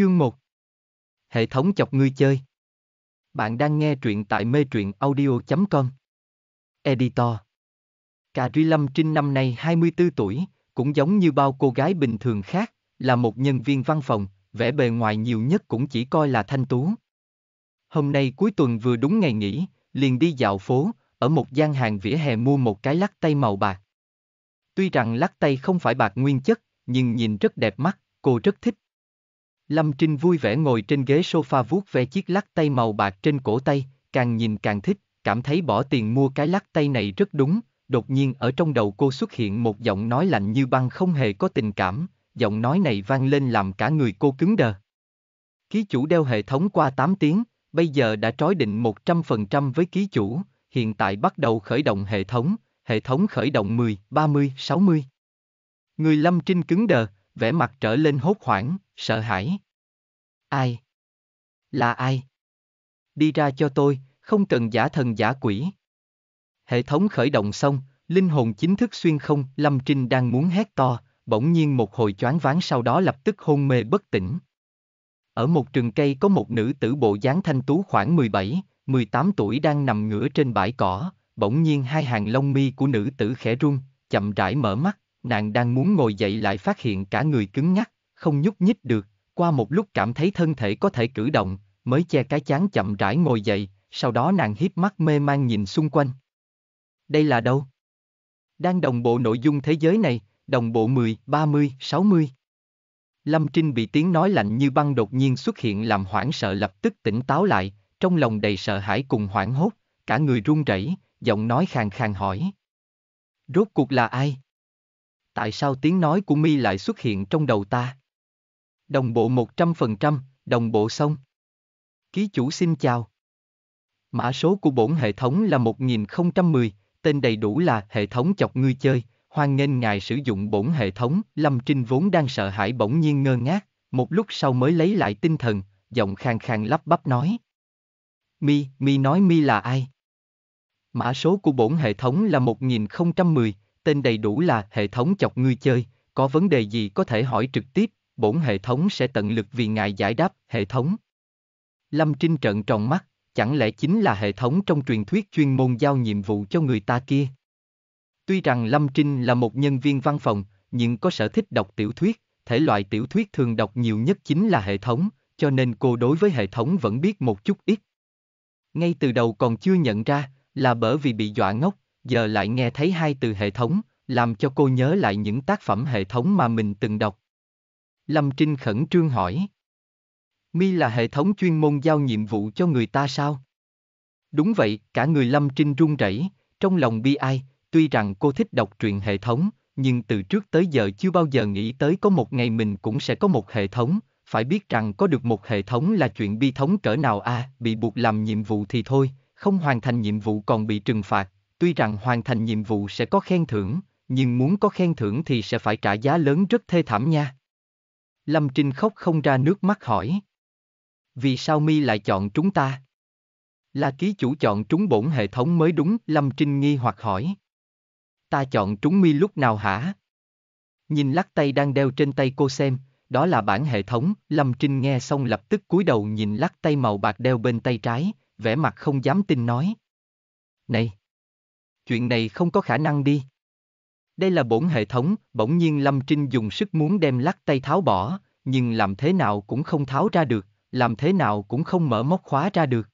Chương 1 Hệ thống chọc ngươi chơi Bạn đang nghe truyện tại mê truyện audio.com Editor Cà Ri Lâm Trinh năm nay 24 tuổi, cũng giống như bao cô gái bình thường khác, là một nhân viên văn phòng, vẻ bề ngoài nhiều nhất cũng chỉ coi là thanh tú. Hôm nay cuối tuần vừa đúng ngày nghỉ, liền đi dạo phố, ở một gian hàng vỉa hè mua một cái lắc tay màu bạc. Tuy rằng lắc tay không phải bạc nguyên chất, nhưng nhìn rất đẹp mắt, cô rất thích. Lâm Trinh vui vẻ ngồi trên ghế sofa vuốt ve chiếc lắc tay màu bạc trên cổ tay, càng nhìn càng thích, cảm thấy bỏ tiền mua cái lắc tay này rất đúng, đột nhiên ở trong đầu cô xuất hiện một giọng nói lạnh như băng không hề có tình cảm, giọng nói này vang lên làm cả người cô cứng đờ. Ký chủ đeo hệ thống qua 8 tiếng, bây giờ đã trói định 100% với ký chủ, hiện tại bắt đầu khởi động hệ thống, hệ thống khởi động 10, 30, 60. Người Lâm Trinh cứng đờ, vẻ mặt trở lên hốt hoảng, sợ hãi. Ai? Là ai? Đi ra cho tôi, không cần giả thần giả quỷ. Hệ thống khởi động xong, linh hồn chính thức xuyên không, Lâm Trinh đang muốn hét to, bỗng nhiên một hồi choáng váng sau đó lập tức hôn mê bất tỉnh. Ở một trường cây có một nữ tử bộ dáng thanh tú khoảng 17, 18 tuổi đang nằm ngửa trên bãi cỏ, bỗng nhiên hai hàng lông mi của nữ tử khẽ run, chậm rãi mở mắt nàng đang muốn ngồi dậy lại phát hiện cả người cứng ngắc, không nhúc nhích được, qua một lúc cảm thấy thân thể có thể cử động, mới che cái chán chậm rãi ngồi dậy, sau đó nàng hiếp mắt mê man nhìn xung quanh. Đây là đâu? Đang đồng bộ nội dung thế giới này, đồng bộ 10, 30, 60. Lâm Trinh bị tiếng nói lạnh như băng đột nhiên xuất hiện làm hoảng sợ lập tức tỉnh táo lại, trong lòng đầy sợ hãi cùng hoảng hốt, cả người run rẩy, giọng nói khàn khàn hỏi. Rốt cuộc là ai? tại sao tiếng nói của mi lại xuất hiện trong đầu ta? Đồng bộ một trăm phần trăm, đồng bộ xong. Ký chủ xin chào. Mã số của bổn hệ thống là một nghìn không trăm mười, tên đầy đủ là hệ thống chọc ngươi chơi, hoan nghênh ngài sử dụng bổn hệ thống, Lâm Trinh vốn đang sợ hãi bỗng nhiên ngơ ngác, một lúc sau mới lấy lại tinh thần, giọng khang khang lắp bắp nói. Mi, Mi nói Mi là ai? Mã số của bổn hệ thống là một nghìn không trăm mười tên đầy đủ là hệ thống chọc ngươi chơi, có vấn đề gì có thể hỏi trực tiếp, bổn hệ thống sẽ tận lực vì ngài giải đáp, hệ thống. Lâm Trinh trợn tròn mắt, chẳng lẽ chính là hệ thống trong truyền thuyết chuyên môn giao nhiệm vụ cho người ta kia? Tuy rằng Lâm Trinh là một nhân viên văn phòng, nhưng có sở thích đọc tiểu thuyết, thể loại tiểu thuyết thường đọc nhiều nhất chính là hệ thống, cho nên cô đối với hệ thống vẫn biết một chút ít. Ngay từ đầu còn chưa nhận ra, là bởi vì bị dọa ngốc, giờ lại nghe thấy hai từ hệ thống, làm cho cô nhớ lại những tác phẩm hệ thống mà mình từng đọc. Lâm Trinh khẩn trương hỏi. Mi là hệ thống chuyên môn giao nhiệm vụ cho người ta sao? Đúng vậy, cả người Lâm Trinh run rẩy, trong lòng bi ai, tuy rằng cô thích đọc truyện hệ thống, nhưng từ trước tới giờ chưa bao giờ nghĩ tới có một ngày mình cũng sẽ có một hệ thống, phải biết rằng có được một hệ thống là chuyện bi thống cỡ nào a, à, bị buộc làm nhiệm vụ thì thôi, không hoàn thành nhiệm vụ còn bị trừng phạt, Tuy rằng hoàn thành nhiệm vụ sẽ có khen thưởng, nhưng muốn có khen thưởng thì sẽ phải trả giá lớn rất thê thảm nha. Lâm Trinh khóc không ra nước mắt hỏi. Vì sao mi lại chọn chúng ta? Là ký chủ chọn trúng bổn hệ thống mới đúng, Lâm Trinh nghi hoặc hỏi. Ta chọn trúng mi lúc nào hả? Nhìn lắc tay đang đeo trên tay cô xem, đó là bản hệ thống, Lâm Trinh nghe xong lập tức cúi đầu nhìn lắc tay màu bạc đeo bên tay trái, vẻ mặt không dám tin nói. Này! chuyện này không có khả năng đi. Đây là bổn hệ thống, bỗng nhiên Lâm Trinh dùng sức muốn đem lắc tay tháo bỏ, nhưng làm thế nào cũng không tháo ra được, làm thế nào cũng không mở móc khóa ra được.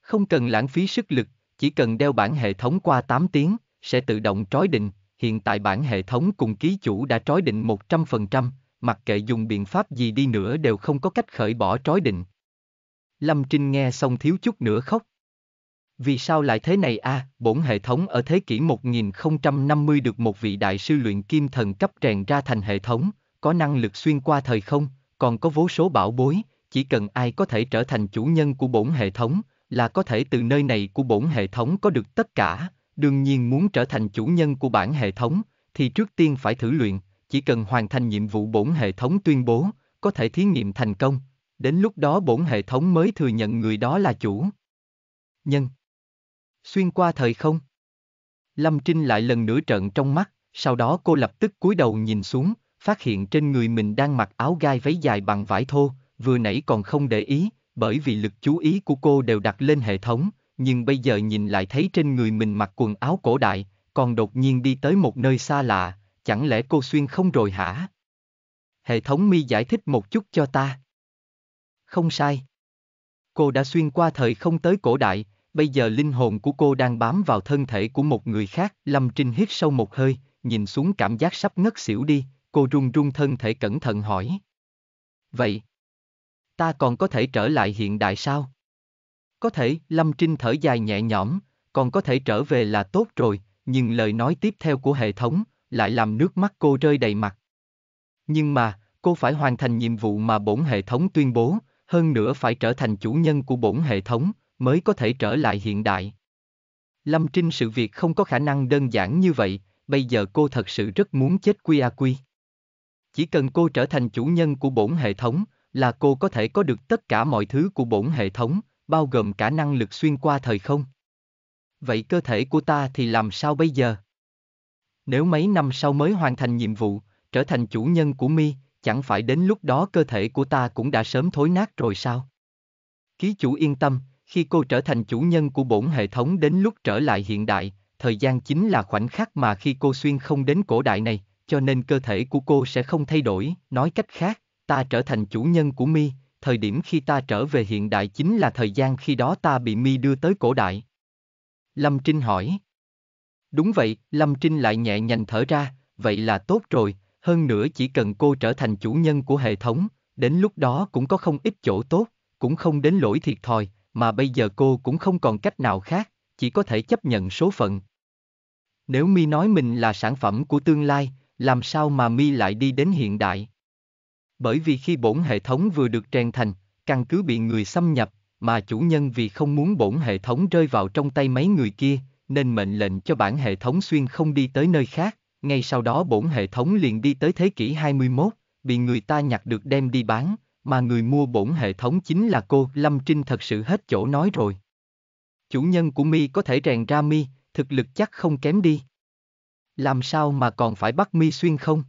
Không cần lãng phí sức lực, chỉ cần đeo bản hệ thống qua 8 tiếng, sẽ tự động trói định, hiện tại bản hệ thống cùng ký chủ đã trói định 100%, mặc kệ dùng biện pháp gì đi nữa đều không có cách khởi bỏ trói định. Lâm Trinh nghe xong thiếu chút nữa khóc. Vì sao lại thế này a? À, bổn hệ thống ở thế kỷ 1050 được một vị đại sư luyện kim thần cấp trèn ra thành hệ thống, có năng lực xuyên qua thời không, còn có vô số bảo bối, chỉ cần ai có thể trở thành chủ nhân của bổn hệ thống, là có thể từ nơi này của bổn hệ thống có được tất cả, đương nhiên muốn trở thành chủ nhân của bản hệ thống, thì trước tiên phải thử luyện, chỉ cần hoàn thành nhiệm vụ bổn hệ thống tuyên bố, có thể thí nghiệm thành công, đến lúc đó bổn hệ thống mới thừa nhận người đó là chủ. Nhân Xuyên qua thời không? Lâm Trinh lại lần nữa trợn trong mắt, sau đó cô lập tức cúi đầu nhìn xuống, phát hiện trên người mình đang mặc áo gai váy dài bằng vải thô, vừa nãy còn không để ý, bởi vì lực chú ý của cô đều đặt lên hệ thống, nhưng bây giờ nhìn lại thấy trên người mình mặc quần áo cổ đại, còn đột nhiên đi tới một nơi xa lạ, chẳng lẽ cô xuyên không rồi hả? Hệ thống mi giải thích một chút cho ta. Không sai. Cô đã xuyên qua thời không tới cổ đại, Bây giờ linh hồn của cô đang bám vào thân thể của một người khác, Lâm Trinh hít sâu một hơi, nhìn xuống cảm giác sắp ngất xỉu đi, cô run run thân thể cẩn thận hỏi. Vậy, ta còn có thể trở lại hiện đại sao? Có thể, Lâm Trinh thở dài nhẹ nhõm, còn có thể trở về là tốt rồi, nhưng lời nói tiếp theo của hệ thống lại làm nước mắt cô rơi đầy mặt. Nhưng mà, cô phải hoàn thành nhiệm vụ mà bổn hệ thống tuyên bố, hơn nữa phải trở thành chủ nhân của bổn hệ thống, mới có thể trở lại hiện đại. Lâm Trinh sự việc không có khả năng đơn giản như vậy, bây giờ cô thật sự rất muốn chết quy a quy. Chỉ cần cô trở thành chủ nhân của bổn hệ thống, là cô có thể có được tất cả mọi thứ của bổn hệ thống, bao gồm cả năng lực xuyên qua thời không. Vậy cơ thể của ta thì làm sao bây giờ? Nếu mấy năm sau mới hoàn thành nhiệm vụ, trở thành chủ nhân của mi, chẳng phải đến lúc đó cơ thể của ta cũng đã sớm thối nát rồi sao? Ký chủ yên tâm, khi cô trở thành chủ nhân của bổn hệ thống đến lúc trở lại hiện đại, thời gian chính là khoảnh khắc mà khi cô xuyên không đến cổ đại này, cho nên cơ thể của cô sẽ không thay đổi, nói cách khác, ta trở thành chủ nhân của mi, thời điểm khi ta trở về hiện đại chính là thời gian khi đó ta bị mi đưa tới cổ đại. Lâm Trinh hỏi. Đúng vậy, Lâm Trinh lại nhẹ nhàng thở ra, vậy là tốt rồi, hơn nữa chỉ cần cô trở thành chủ nhân của hệ thống, đến lúc đó cũng có không ít chỗ tốt, cũng không đến lỗi thiệt thòi, mà bây giờ cô cũng không còn cách nào khác, chỉ có thể chấp nhận số phận. Nếu Mi nói mình là sản phẩm của tương lai, làm sao mà Mi lại đi đến hiện đại? Bởi vì khi bổn hệ thống vừa được trang thành, căn cứ bị người xâm nhập, mà chủ nhân vì không muốn bổn hệ thống rơi vào trong tay mấy người kia, nên mệnh lệnh cho bản hệ thống xuyên không đi tới nơi khác, ngay sau đó bổn hệ thống liền đi tới thế kỷ 21, bị người ta nhặt được đem đi bán, mà người mua bổn hệ thống chính là cô Lâm Trinh thật sự hết chỗ nói rồi. Chủ nhân của mi có thể rèn ra mi, thực lực chắc không kém đi. Làm sao mà còn phải bắt mi xuyên không?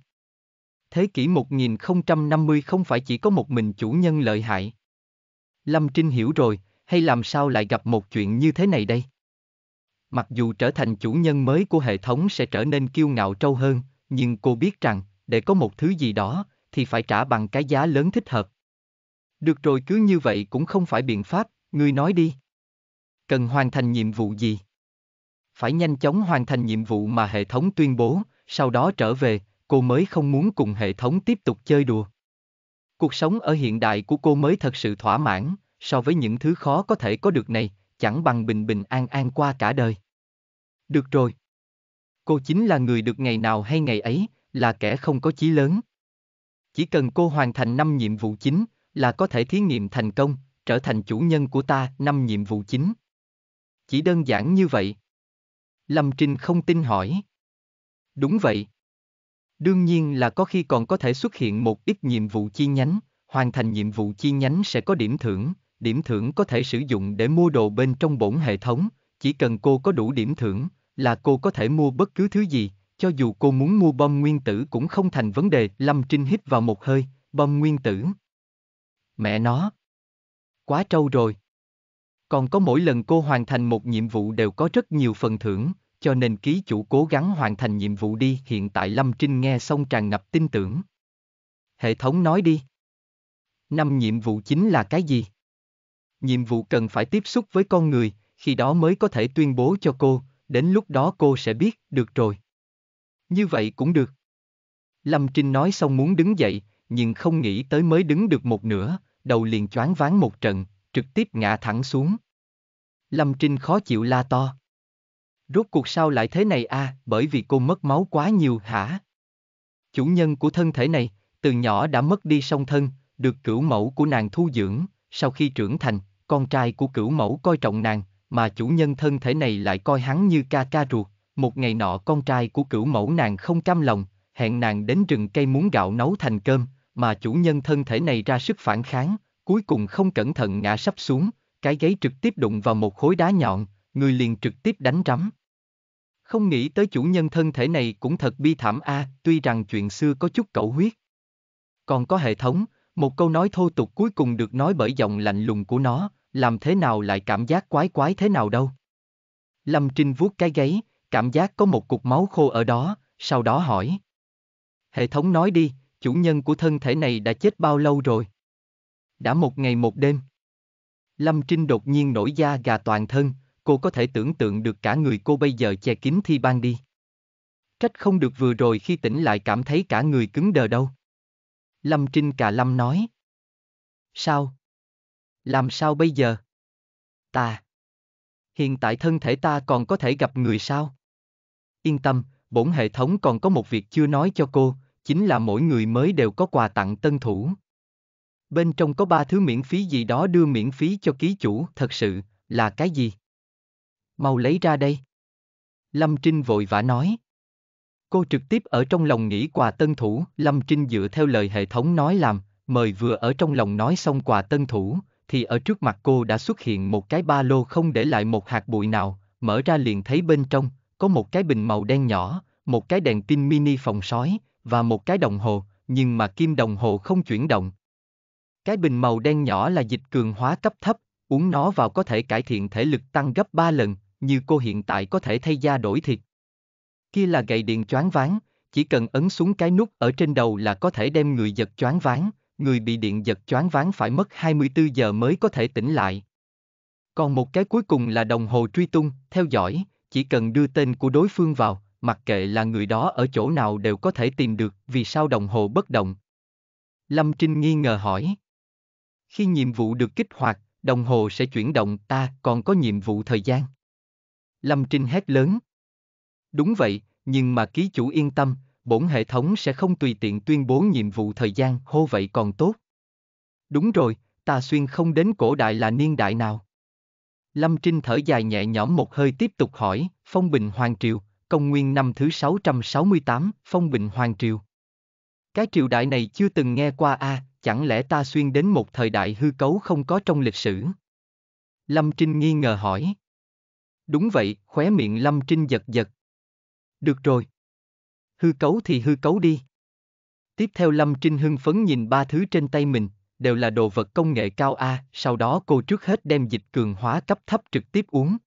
Thế kỷ 1050 không phải chỉ có một mình chủ nhân lợi hại. Lâm Trinh hiểu rồi, hay làm sao lại gặp một chuyện như thế này đây? Mặc dù trở thành chủ nhân mới của hệ thống sẽ trở nên kiêu ngạo trâu hơn, nhưng cô biết rằng, để có một thứ gì đó, thì phải trả bằng cái giá lớn thích hợp. Được rồi cứ như vậy cũng không phải biện pháp, ngươi nói đi. Cần hoàn thành nhiệm vụ gì? Phải nhanh chóng hoàn thành nhiệm vụ mà hệ thống tuyên bố, sau đó trở về, cô mới không muốn cùng hệ thống tiếp tục chơi đùa. Cuộc sống ở hiện đại của cô mới thật sự thỏa mãn, so với những thứ khó có thể có được này, chẳng bằng bình bình an an qua cả đời. Được rồi. Cô chính là người được ngày nào hay ngày ấy, là kẻ không có chí lớn. Chỉ cần cô hoàn thành năm nhiệm vụ chính, là có thể thí nghiệm thành công, trở thành chủ nhân của ta năm nhiệm vụ chính. Chỉ đơn giản như vậy. Lâm Trinh không tin hỏi. Đúng vậy. Đương nhiên là có khi còn có thể xuất hiện một ít nhiệm vụ chi nhánh, hoàn thành nhiệm vụ chi nhánh sẽ có điểm thưởng, điểm thưởng có thể sử dụng để mua đồ bên trong bổn hệ thống, chỉ cần cô có đủ điểm thưởng, là cô có thể mua bất cứ thứ gì, cho dù cô muốn mua bom nguyên tử cũng không thành vấn đề. Lâm Trinh hít vào một hơi, bom nguyên tử. Mẹ nó. Quá trâu rồi. Còn có mỗi lần cô hoàn thành một nhiệm vụ đều có rất nhiều phần thưởng, cho nên ký chủ cố gắng hoàn thành nhiệm vụ đi. Hiện tại Lâm Trinh nghe xong tràn ngập tin tưởng. Hệ thống nói đi. Năm nhiệm vụ chính là cái gì? Nhiệm vụ cần phải tiếp xúc với con người, khi đó mới có thể tuyên bố cho cô, đến lúc đó cô sẽ biết, được rồi. Như vậy cũng được. Lâm Trinh nói xong muốn đứng dậy, nhưng không nghĩ tới mới đứng được một nửa, đầu liền choáng váng một trận, trực tiếp ngã thẳng xuống. Lâm Trinh khó chịu la to. Rốt cuộc sao lại thế này a? À, bởi vì cô mất máu quá nhiều hả? Chủ nhân của thân thể này, từ nhỏ đã mất đi song thân, được cửu mẫu của nàng thu dưỡng, sau khi trưởng thành, con trai của cửu mẫu coi trọng nàng, mà chủ nhân thân thể này lại coi hắn như ca ca ruột. Một ngày nọ con trai của cửu mẫu nàng không cam lòng, hẹn nàng đến rừng cây muốn gạo nấu thành cơm, mà chủ nhân thân thể này ra sức phản kháng, cuối cùng không cẩn thận ngã sắp xuống, cái gáy trực tiếp đụng vào một khối đá nhọn, người liền trực tiếp đánh rắm. Không nghĩ tới chủ nhân thân thể này cũng thật bi thảm a, à, tuy rằng chuyện xưa có chút cẩu huyết. Còn có hệ thống, một câu nói thô tục cuối cùng được nói bởi giọng lạnh lùng của nó, làm thế nào lại cảm giác quái quái thế nào đâu. Lâm Trinh vuốt cái gáy, cảm giác có một cục máu khô ở đó, sau đó hỏi. Hệ thống nói đi, chủ nhân của thân thể này đã chết bao lâu rồi? Đã một ngày một đêm. Lâm Trinh đột nhiên nổi da gà toàn thân, cô có thể tưởng tượng được cả người cô bây giờ che kín thi ban đi. Trách không được vừa rồi khi tỉnh lại cảm thấy cả người cứng đờ đâu. Lâm Trinh cà lâm nói. Sao? Làm sao bây giờ? Ta. Hiện tại thân thể ta còn có thể gặp người sao? Yên tâm, bổn hệ thống còn có một việc chưa nói cho cô, chính là mỗi người mới đều có quà tặng tân thủ. Bên trong có ba thứ miễn phí gì đó đưa miễn phí cho ký chủ, thật sự, là cái gì? Mau lấy ra đây. Lâm Trinh vội vã nói. Cô trực tiếp ở trong lòng nghĩ quà tân thủ, Lâm Trinh dựa theo lời hệ thống nói làm, mời vừa ở trong lòng nói xong quà tân thủ, thì ở trước mặt cô đã xuất hiện một cái ba lô không để lại một hạt bụi nào, mở ra liền thấy bên trong, có một cái bình màu đen nhỏ, một cái đèn pin mini phòng sói, và một cái đồng hồ, nhưng mà kim đồng hồ không chuyển động. Cái bình màu đen nhỏ là dịch cường hóa cấp thấp, uống nó vào có thể cải thiện thể lực tăng gấp 3 lần, như cô hiện tại có thể thay da đổi thịt. Kia là gậy điện choáng ván, chỉ cần ấn xuống cái nút ở trên đầu là có thể đem người giật choáng ván, người bị điện giật choáng ván phải mất 24 giờ mới có thể tỉnh lại. Còn một cái cuối cùng là đồng hồ truy tung, theo dõi, chỉ cần đưa tên của đối phương vào, mặc kệ là người đó ở chỗ nào đều có thể tìm được vì sao đồng hồ bất động. Lâm Trinh nghi ngờ hỏi. Khi nhiệm vụ được kích hoạt, đồng hồ sẽ chuyển động ta còn có nhiệm vụ thời gian. Lâm Trinh hét lớn. Đúng vậy, nhưng mà ký chủ yên tâm, bổn hệ thống sẽ không tùy tiện tuyên bố nhiệm vụ thời gian hô vậy còn tốt. Đúng rồi, ta xuyên không đến cổ đại là niên đại nào. Lâm Trinh thở dài nhẹ nhõm một hơi tiếp tục hỏi, phong bình hoàng triều, công nguyên năm thứ 668, phong bình Hoàng Triều. Cái triều đại này chưa từng nghe qua a, à, chẳng lẽ ta xuyên đến một thời đại hư cấu không có trong lịch sử? Lâm Trinh nghi ngờ hỏi. Đúng vậy, khóe miệng Lâm Trinh giật giật. Được rồi. Hư cấu thì hư cấu đi. Tiếp theo Lâm Trinh hưng phấn nhìn ba thứ trên tay mình, đều là đồ vật công nghệ cao A, sau đó cô trước hết đem dịch cường hóa cấp thấp trực tiếp uống.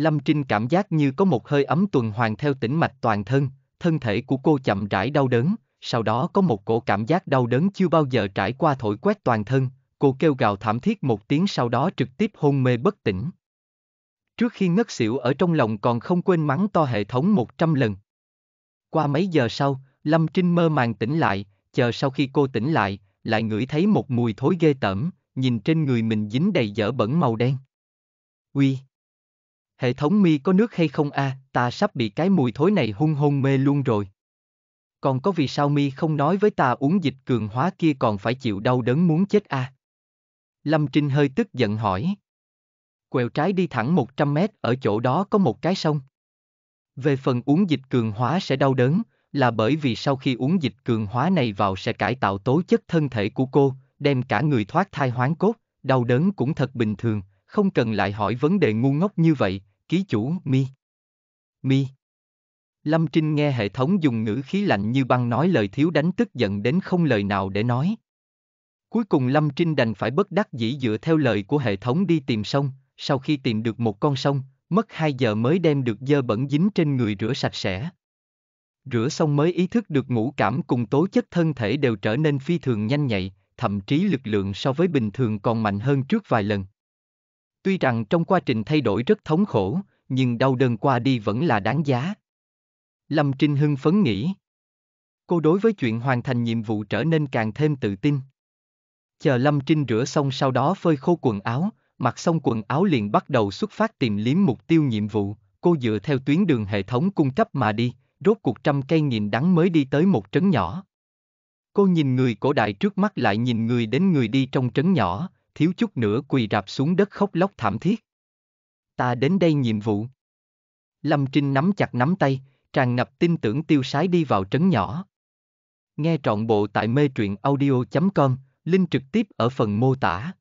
Lâm Trinh cảm giác như có một hơi ấm tuần hoàn theo tĩnh mạch toàn thân, thân thể của cô chậm rãi đau đớn, sau đó có một cổ cảm giác đau đớn chưa bao giờ trải qua thổi quét toàn thân, cô kêu gào thảm thiết một tiếng sau đó trực tiếp hôn mê bất tỉnh. Trước khi ngất xỉu ở trong lòng còn không quên mắng to hệ thống 100 lần. Qua mấy giờ sau, Lâm Trinh mơ màng tỉnh lại, chờ sau khi cô tỉnh lại, lại ngửi thấy một mùi thối ghê tởm, nhìn trên người mình dính đầy dở bẩn màu đen. Uy! hệ thống mi có nước hay không a, à, ta sắp bị cái mùi thối này hung hôn mê luôn rồi. Còn có vì sao mi không nói với ta uống dịch cường hóa kia còn phải chịu đau đớn muốn chết a? À? Lâm Trinh hơi tức giận hỏi. Quẹo trái đi thẳng 100 mét ở chỗ đó có một cái sông. Về phần uống dịch cường hóa sẽ đau đớn, là bởi vì sau khi uống dịch cường hóa này vào sẽ cải tạo tố chất thân thể của cô, đem cả người thoát thai hoán cốt, đau đớn cũng thật bình thường, không cần lại hỏi vấn đề ngu ngốc như vậy, ký chủ, mi. Mi. Lâm Trinh nghe hệ thống dùng ngữ khí lạnh như băng nói lời thiếu đánh tức giận đến không lời nào để nói. Cuối cùng Lâm Trinh đành phải bất đắc dĩ dựa theo lời của hệ thống đi tìm sông, sau khi tìm được một con sông, mất 2 giờ mới đem được dơ bẩn dính trên người rửa sạch sẽ. Rửa xong mới ý thức được ngũ cảm cùng tố chất thân thể đều trở nên phi thường nhanh nhạy, thậm chí lực lượng so với bình thường còn mạnh hơn trước vài lần. Tuy rằng trong quá trình thay đổi rất thống khổ, nhưng đau đơn qua đi vẫn là đáng giá. Lâm Trinh hưng phấn nghĩ. Cô đối với chuyện hoàn thành nhiệm vụ trở nên càng thêm tự tin. Chờ Lâm Trinh rửa xong sau đó phơi khô quần áo, mặc xong quần áo liền bắt đầu xuất phát tìm kiếm mục tiêu nhiệm vụ, cô dựa theo tuyến đường hệ thống cung cấp mà đi, rốt cuộc trăm cây nghìn đắng mới đi tới một trấn nhỏ. Cô nhìn người cổ đại trước mắt lại nhìn người đến người đi trong trấn nhỏ, thiếu chút nữa quỳ rạp xuống đất khóc lóc thảm thiết. Ta đến đây nhiệm vụ. Lâm Trinh nắm chặt nắm tay, tràn ngập tin tưởng tiêu sái đi vào trấn nhỏ. Nghe trọn bộ tại mê truyện audio.com, link trực tiếp ở phần mô tả.